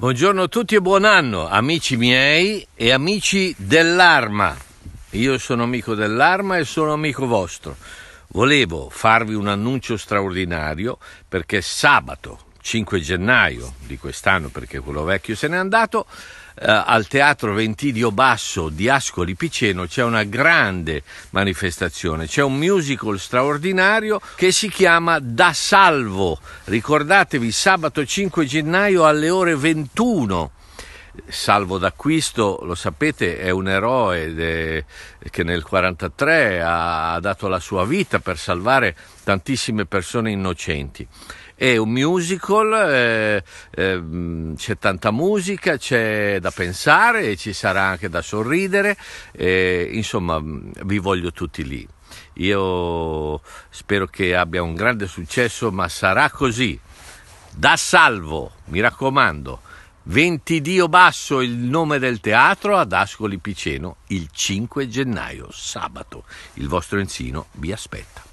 Buongiorno a tutti e buon anno, amici miei e amici dell'Arma. Io sono amico dell'Arma e sono amico vostro. Volevo farvi un annuncio straordinario perché sabato 5 gennaio di quest'anno, perché quello vecchio se n'è andato, eh, al Teatro Ventidio Basso di Ascoli Piceno c'è una grande manifestazione, c'è un musical straordinario che si chiama Da Salvo. Ricordatevi sabato 5 gennaio alle ore 21 salvo d'acquisto, lo sapete, è un eroe de, che nel 1943 ha, ha dato la sua vita per salvare tantissime persone innocenti è un musical, eh, eh, c'è tanta musica, c'è da pensare, e ci sarà anche da sorridere, eh, insomma vi voglio tutti lì. Io spero che abbia un grande successo, ma sarà così. Da salvo, mi raccomando. Ventidio Basso, il nome del teatro ad Ascoli Piceno, il 5 gennaio, sabato. Il vostro Enzino vi aspetta.